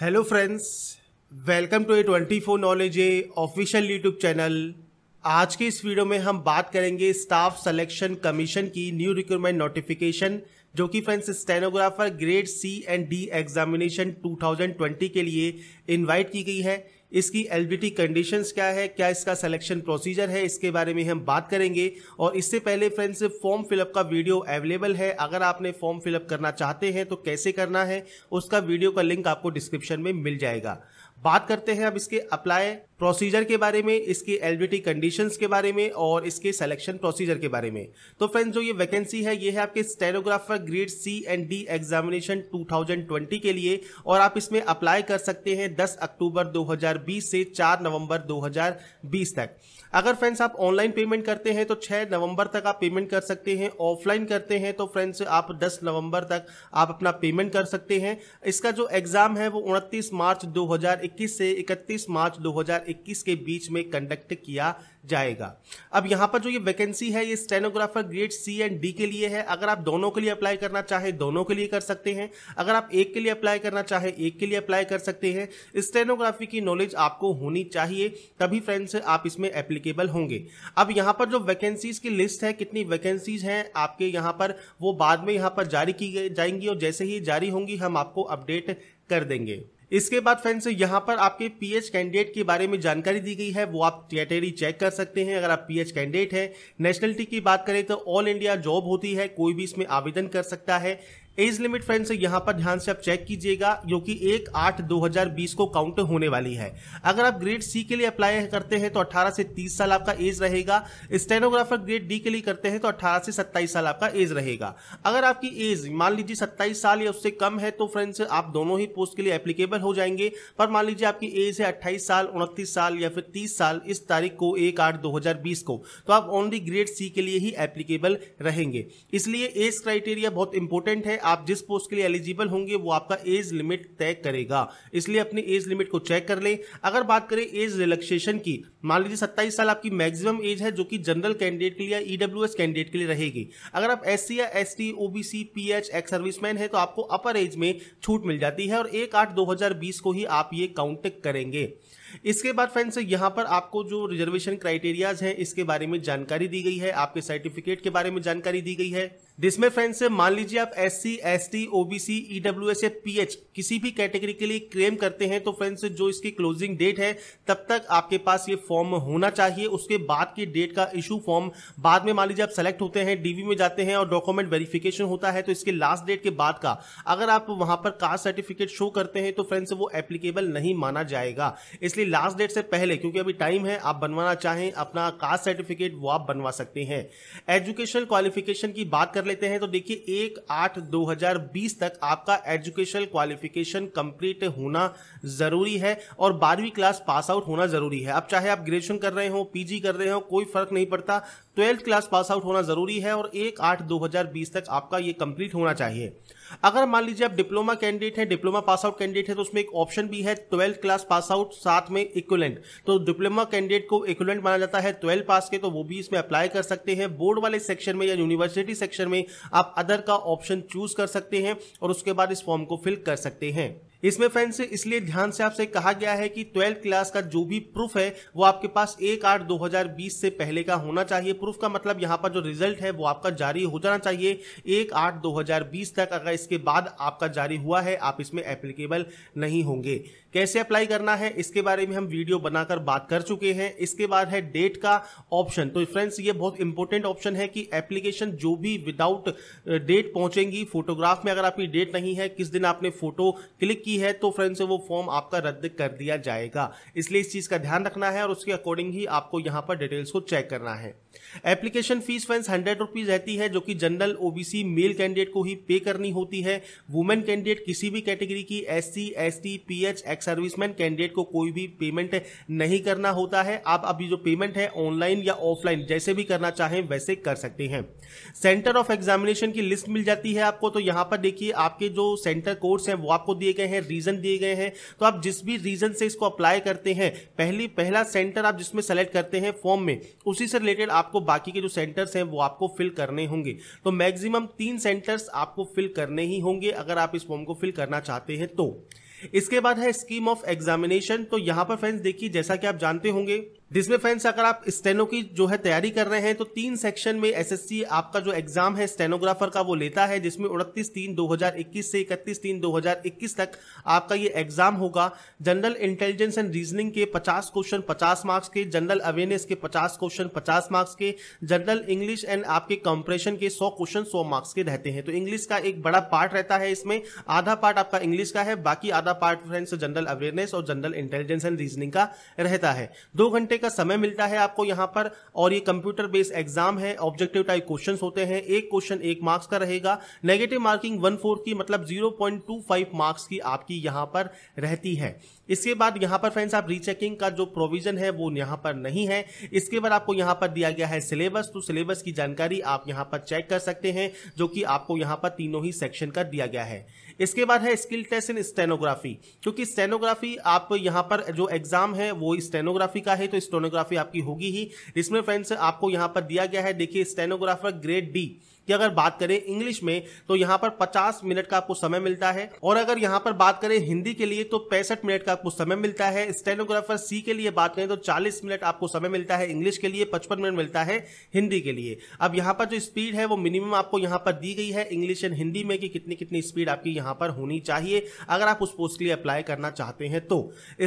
hello friends welcome to A twenty four knowledge A official YouTube channel आज के इस video में हम बात करेंगे स्टाफ सिलेक्शन कमीशन की न्यू रिक्रूटमेंट नोटिफिकेशन जो कि friends stenographer grade C and D examination 2020 के लिए इनवाइट की गई है इसकी एलबीटी कंडीशंस क्या है क्या इसका सिलेक्शन प्रोसीजर है इसके बारे में हम बात करेंगे और इससे पहले फ्रेंड्स फॉर्म फिलअप का वीडियो अवेलेबल है अगर आपने फॉर्म फिलअप करना चाहते हैं तो कैसे करना है उसका वीडियो का लिंक आपको डिस्क्रिप्शन में मिल जाएगा बात करते हैं अब इसके अप्लाई प्रोसीजर के बारे में इसकी एलबीटी कंडीशंस के बारे में और इसके सिलेक्शन प्रोसीजर के बारे में तो फ्रेंड्स जो ये वैकेंसी है ये है आपके stenographer grade C and D examination 2020 के लिए और आप इसमें अप्लाई कर सकते हैं 10 अक्टूबर 2020 से 4 नवंबर 2020 तक अगर फ्रेंड्स आप ऑनलाइन पेमेंट करते हैं तो 6 नवंबर तक आप पेमेंट कर सकते हैं ऑफलाइन करते हैं तो फ्रेंड्स आप 10 नवंबर तक आप अपना पेमेंट कर सकते हैं इसका जो एग्ज़ाम है वो उनतीस मार्च 2021 21 से 31 मार्च 2021 के बीच में कंडक्ट किया जाएगा अब यहाँ पर जो ये वैकेंसी है ये stenographer grade C and D के लिए है अगर आप दोनों के लिए अप्लाई करना चाहे दोनों के लिए कर सकते हैं अगर आप एक के लिए अप्लाई करना चाहे एक के लिए अप्लाई कर सकते हैं स्टेनोग्राफी की नॉलेज आपको होनी चाहिए तभी फ्रेंड्स आप इसमें एप्लीकेबल होंगे अब यहाँ पर जो वैकेंसीज की लिस्ट है कितनी वैकेंसीज हैं आपके यहाँ पर वो बाद में यहाँ पर जारी की जाएंगी और जैसे ही जारी होंगी हम आपको अपडेट कर देंगे इसके बाद फ्रेंड्स यहाँ पर आपके पीएच कैंडिडेट के बारे में जानकारी दी गई है वो आप कैटेगरी चेक कर सकते हैं अगर आप पीएच कैंडिडेट हैं नेशनलिटी की बात करें तो ऑल इंडिया जॉब होती है कोई भी इसमें आवेदन कर सकता है एज लिमिट फ्रेंड्स यहां पर ध्यान से आप चेक कीजिएगा जो कि एक आठ दो हजार बीस को काउंट होने वाली है अगर आप ग्रेड सी के लिए अप्लाई करते हैं तो 18 से 30 साल आपका एज रहेगा स्टेनोग्राफर ग्रेड डी के लिए करते हैं तो 18 से 27 साल आपका एज रहेगा अगर आपकी एज मान लीजिए 27 साल या उससे कम है तो फ्रेंड्स आप दोनों ही पोस्ट के लिए एप्लीकेबल हो जाएंगे पर मान लीजिए आपकी एज है अट्ठाईस साल उनतीस साल या फिर तीस साल इस तारीख को एक आठ दो को तो आप ओनली ग्रेड सी के लिए ही एप्लीकेबल रहेंगे इसलिए एज क्राइटेरिया बहुत इंपॉर्टेंट है आप जिस पोस्ट के लिए एलिजिबल होंगे वो आपका एज लिमिट तय करेगा इसलिए अपनी एज लिमिट को चेक कर लें अगर बात करें एज रिलैक्सेशन की मान लीजिए सत्ताईस साल आपकी मैक्सिमम एज है जो कि जनरल कैंडिडेट के लिए ईडब्ल्यू कैंडिडेट e के लिए रहेगी अगर आप एस या S T OBC P H ex serviceman है तो आपको अपर एज में छूट मिल जाती है और एक आठ दो हजार बीस को ही आप ये काउंट करेंगे इसके बाद फ्रेंड्स यहाँ पर आपको जो रिजर्वेशन क्राइटेरियाज हैं इसके बारे में जानकारी दी गई है आपके सर्टिफिकेट के बारे में जानकारी दी गई है जिसमें फ्रेंड्स मान लीजिए आप S C S T OBC EW S या पीएच किसी भी कैटेगरी के लिए क्लेम करते हैं तो फ्रेंड्स जो इसकी क्लोजिंग डेट है तब तक आपके पास ये फॉर्म होना चाहिए उसके बाद की डेट का इशू फॉर्म बाद में मान लीजिए आप सेलेक्ट होते हैं डीवी में जाते हैं और डॉक्यूमेंट वेरिफिकेशन होता है तो इसके लास्ट डेट के बाद का अगर आप वहां पर कास्ट सर्टिफिकेट शो करते हैं तो फ्रेंड्स वो एप्लीकेबल नहीं माना जाएगा इसलिए लास्ट डेट से पहले क्योंकि अभी टाइम है आप बनवाना चाहें अपना कास्ट सर्टिफिकेट वो आप बनवा सकते हैं एजुकेशन क्वालिफिकेशन की बात कर लेते हैं तो देखिए एक आठ दो हजार बीस तक आपका एजुकेशनल क्वालिफिकेशन कंप्लीट होना जरूरी है और बारहवीं क्लास पास आउट होना जरूरी है अब चाहे आप ग्रेजुएशन कर रहे हो पीजी कर रहे हो कोई फर्क नहीं पड़ता ट्वेल्थ क्लास पास आउट होना ज़रूरी है और एक आठ दो हज़ार बीस तक आपका ये कंप्लीट होना चाहिए अगर मान लीजिए आप डिप्लोमा कैंडिडेट हैं डिप्लोमा पास आउट कैंडिडेट है तो उसमें एक ऑप्शन भी है ट्वेल्थ क्लास पास आउट साथ में इक्वलेंट तो डिप्लोमा कैंडिडेट को इक्वलेंट माना जाता है ट्वेल्थ पास के तो वो भी इसमें अप्लाई कर सकते हैं बोर्ड वाले सेक्शन में या यूनिवर्सिटी सेक्शन में आप अदर का ऑप्शन चूज कर सकते हैं और उसके बाद इस फॉर्म को फिल कर सकते हैं इसमें फ्रेंड्स इसलिए ध्यान से आपसे कहा गया है कि ट्वेल्थ क्लास का जो भी प्रूफ है वो आपके पास एक आठ दो हजार बीस से पहले का होना चाहिए प्रूफ का मतलब यहाँ पर जो रिजल्ट है वो आपका जारी हो जाना चाहिए एक आठ दो हजार बीस तक अगर इसके बाद आपका जारी हुआ है आप इसमें एप्लीकेबल नहीं होंगे कैसे अप्लाई करना है इसके बारे में हम वीडियो बनाकर बात कर चुके हैं इसके बाद है डेट का ऑप्शन तो फ्रेंड्स ये बहुत इंपॉर्टेंट ऑप्शन है कि एप्लीकेशन जो भी विदाउट डेट पहुंचेंगी फोटोग्राफ में अगर आपकी डेट नहीं है किस दिन आपने फोटो क्लिक की की है तो फ्रेंड्स वो फॉर्म आपका रद्द कर दिया जाएगा इसलिए इस चीज़ का ध्यान रखना है और उसके अकॉर्डिंग ही आपको यहां पर डिटेल्स को चेक करना है application fees friends hundred rupees रहती है जो कि जनरल ओबीसी मेल कैंडिडेट को ही पे करनी होती है वुमेन कैंडिडेट किसी भी कैटेगरी की S C S T P H ex serviceman candidate को कोई भी पेमेंट नहीं करना होता है आप अभी जो पेमेंट है ऑनलाइन या ऑफलाइन जैसे भी करना चाहें वैसे कर सकते हैं सेंटर ऑफ एग्जामिनेशन की लिस्ट मिल जाती है आपको तो यहां पर देखिए आपके जो सेंटर कोर्स है वो आपको दिए गए हैं हैं रीजन दिए गए हैं तो आप जिस भी रीजन से इसको अप्लाई करते हैं पहली पहला सेंटर आप जिसमें सेलेक्ट करते हैं फॉर्म में उसी से रिलेटेड आपको बाकी के जो सेंटर्स हैं वो आपको फिल करने होंगे तो मैक्सिमम तीन सेंटर्स आपको फिल करने ही होंगे अगर आप इस फॉर्म को फिल करना चाहते हैं तो इसके बाद है स्कीम ऑफ एग्जामिनेशन तो यहां पर फ्रेंड्स देखिए जैसा कि आप जानते होंगे जिसमें फ्रेंड्स अगर आप स्टेनो की जो है तैयारी कर रहे हैं तो तीन सेक्शन में एसएससी आपका जो एग्जाम है स्टेनोग्राफर का वो लेता है जिसमें उनतीस तीन 2021 से इकतीस तीन 2021 तक आपका ये एग्जाम होगा जनरल इंटेलिजेंस एंड रीजनिंग के 50 क्वेश्चन 50 मार्क्स के जनरल अवेयरनेस के 50 क्वेश्चन 50 मार्क्स के जनरल इंग्लिश एंड आपके कंप्रेशन के सौ क्वेश्चन सौ मार्क्स के रहते हैं तो इंग्लिश का एक बड़ा पार्ट रहता है इसमें आधा पार्ट आपका इंग्लिश का है बाकी आधा पार्ट फ्रेंड्स जनरल अवेयरनेस और जनरल इंटेलिजेंस एंड रीजनिंग का रहता है दो घंटे घंटे का समय मिलता है आपको यहाँ पर और ये कंप्यूटर बेस्ड एग्जाम है ऑब्जेक्टिव टाइप क्वेश्चन होते हैं एक क्वेश्चन एक मार्क्स का रहेगा नेगेटिव मार्किंग वन फोर्थ की मतलब zero point two five marks की आपकी यहाँ पर रहती है इसके बाद यहाँ पर फ्रेंड्स आप रीचेकिंग का जो प्रोविजन है वो यहाँ पर नहीं है इसके बाद आपको यहाँ पर दिया गया है सिलेबस तो सिलेबस की जानकारी आप यहाँ पर चेक कर सकते हैं जो कि आपको यहाँ पर तीनों ही सेक्शन का दिया गया है इसके बाद है स्किल टेस्ट इन स्टेनोग्राफी क्योंकि स्टेनोग्राफी आप यहाँ पर जो एग्जाम है वो स्टेनोग्राफी का है तो स्टेनोग्राफी आपकी होगी ही इसमें फ्रेंड्स आपको यहाँ पर दिया गया है देखिए स्टेनोग्राफर ग्रेड डी कि अगर बात करें इंग्लिश में तो यहाँ पर पचास मिनट का आपको समय मिलता है और अगर यहाँ पर बात करें हिंदी के लिए तो पैंसठ मिनट का आपको समय मिलता है स्टेनोग्राफर सी के लिए बात करें तो चालीस मिनट आपको समय मिलता है इंग्लिश के लिए पचपन मिनट मिलता है हिंदी के लिए अब यहाँ पर जो स्पीड है वो मिनिमम आपको यहाँ पर दी गई है इंग्लिश एंड हिंदी में कि कितनी कितनी स्पीड आपकी यहाँ पर होनी चाहिए अगर आप उस पोस्ट के लिए अप्लाई करना चाहते हैं तो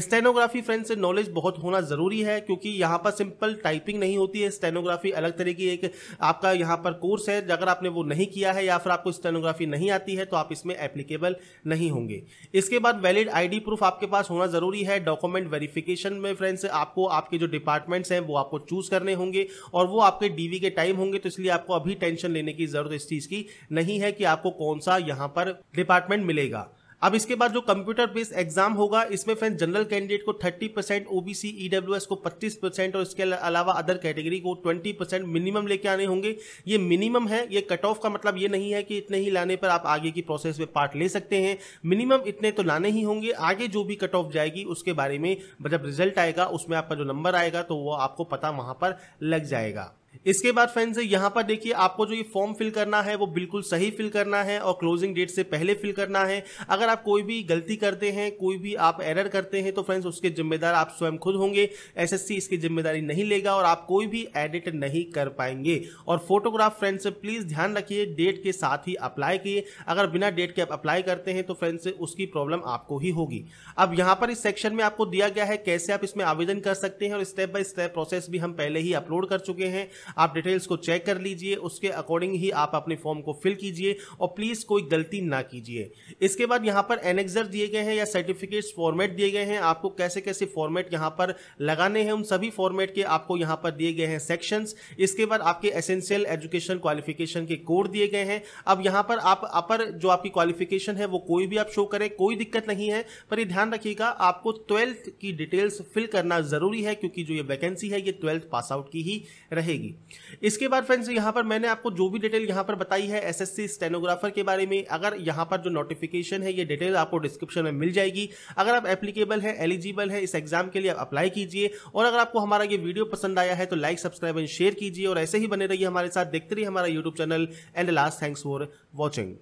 स्टेनोग्राफी फ्रेंड से नॉलेज बहुत होना जरूरी है क्योंकि यहाँ पर सिंपल टाइपिंग नहीं होती है स्टेनोग्राफी अलग तरह की एक आपका यहाँ पर कोर्स है अगर आपने वो नहीं किया है या फिर आपको स्टेनोग्राफी नहीं आती है तो आप इसमें एप्लीकेबल नहीं होंगे इसके बाद वैलिड आईडी प्रूफ आपके पास होना जरूरी है डॉक्यूमेंट वेरिफिकेशन में फ्रेंड्स आपको आपके जो डिपार्टमेंट्स हैं वो आपको चूज करने होंगे और वो आपके डीवी के टाइम होंगे तो इसलिए आपको अभी टेंशन लेने की जरूरत इस चीज की नहीं है कि आपको कौन सा यहाँ पर डिपार्टमेंट मिलेगा अब इसके बाद जो कंप्यूटर बेस्ड एग्जाम होगा इसमें फ्रेंड जनरल कैंडिडेट को 30 परसेंट ओबीसी ईडब्ल्यूएस को 25 परसेंट और इसके अलावा अदर कैटेगरी को 20 परसेंट मिनिमम लेके आने होंगे ये मिनिमम है ये कट ऑफ का मतलब ये नहीं है कि इतने ही लाने पर आप आगे की प्रोसेस में पार्ट ले सकते हैं मिनिमम इतने तो लाने ही होंगे आगे जो भी कट ऑफ जाएगी उसके बारे में जब रिजल्ट आएगा उसमें आपका जो नंबर आएगा तो वो आपको पता वहां पर लग जाएगा इसके बाद फ्रेंड्स यहाँ पर देखिए आपको जो ये फॉर्म फिल करना है वो बिल्कुल सही फिल करना है और क्लोजिंग डेट से पहले फिल करना है अगर आप कोई भी गलती करते हैं कोई भी आप एरर करते हैं तो फ्रेंड्स उसके जिम्मेदार आप स्वयं खुद होंगे एसएससी इसकी जिम्मेदारी नहीं लेगा और आप कोई भी एडिट नहीं कर पाएंगे और फोटोग्राफ फ्रेंड्स प्लीज़ ध्यान रखिए डेट के साथ ही अप्लाई किए अगर बिना डेट के आप अप्लाई करते हैं तो फ्रेंड्स उसकी प्रॉब्लम आपको ही होगी अब यहाँ पर इस सेक्शन में आपको दिया गया है कैसे आप इसमें आवेदन कर सकते हैं और स्टेप बाय स्टेप प्रोसेस भी हम पहले ही अपलोड कर चुके हैं आप डिटेल्स को चेक कर लीजिए उसके अकॉर्डिंग ही आप अपने फॉर्म को फिल कीजिए और प्लीज़ कोई गलती ना कीजिए इसके बाद यहां पर एनेक्सर दिए गए हैं या सर्टिफिकेट्स फॉर्मेट दिए गए हैं आपको कैसे कैसे फॉर्मेट यहां पर लगाने हैं उन सभी फॉर्मेट के आपको यहां पर दिए गए हैं सेक्शन इसके बाद आपके एसेंशियल एजुकेशन क्वालिफिकेशन के कोड दिए गए हैं अब यहां पर आप अपर जो आपकी क्वालिफिकेशन है वो कोई भी आप शो करें कोई दिक्कत नहीं है पर ये ध्यान रखिएगा आपको ट्वेल्थ की डिटेल्स फिल करना ज़रूरी है क्योंकि जो ये वैकेंसी है ये ट्वेल्थ पास आउट की ही रहेगी रहेगी इसके बाद फ्रेंड्स यहाँ पर मैंने आपको जो भी डिटेल यहाँ पर बताई है एसएससी स्टेनोग्राफर के बारे में अगर यहाँ पर जो नोटिफिकेशन है ये डिटेल आपको डिस्क्रिप्शन में मिल जाएगी अगर आप एप्लीकेबल है एलिजिबल है इस एग्जाम के लिए आप अप्लाई कीजिए और अगर आपको हमारा ये वीडियो पसंद आया है तो लाइक सब्सक्राइब एंड शेयर कीजिए और ऐसे ही बने रहिए हमारे साथ देखते रहिए हमारा YouTube channel and last thanks for watching